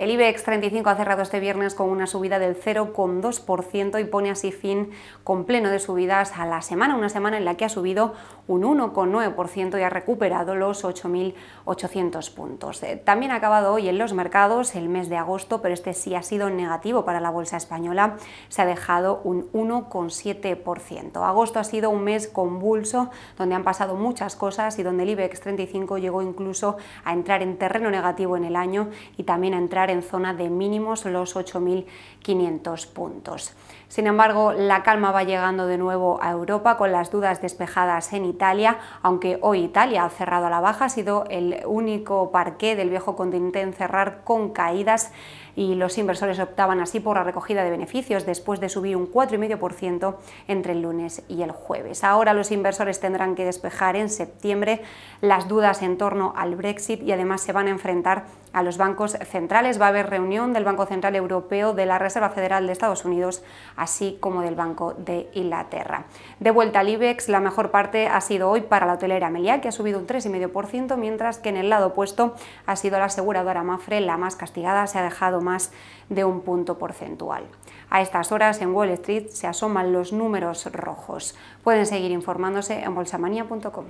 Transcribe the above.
El IBEX 35 ha cerrado este viernes con una subida del 0,2% y pone así fin con pleno de subidas a la semana, una semana en la que ha subido un 1,9% y ha recuperado los 8.800 puntos. Eh, también ha acabado hoy en los mercados el mes de agosto, pero este sí ha sido negativo para la bolsa española, se ha dejado un 1,7%. Agosto ha sido un mes convulso donde han pasado muchas cosas y donde el IBEX 35 llegó incluso a entrar en terreno negativo en el año y también a entrar en zona de mínimos los 8.500 puntos. Sin embargo, la calma va llegando de nuevo a Europa con las dudas despejadas en Italia, aunque hoy Italia ha cerrado a la baja, ha sido el único parqué del viejo continente en cerrar con caídas y los inversores optaban así por la recogida de beneficios después de subir un 4,5% entre el lunes y el jueves. Ahora los inversores tendrán que despejar en septiembre las dudas en torno al Brexit y además se van a enfrentar a los bancos centrales va a haber reunión del Banco Central Europeo, de la Reserva Federal de Estados Unidos, así como del Banco de Inglaterra. De vuelta al IBEX, la mejor parte ha sido hoy para la hotelera Meliá, que ha subido un 3,5%, mientras que en el lado opuesto ha sido la aseguradora Mafre, la más castigada, se ha dejado más de un punto porcentual. A estas horas en Wall Street se asoman los números rojos. Pueden seguir informándose en bolsamanía.com.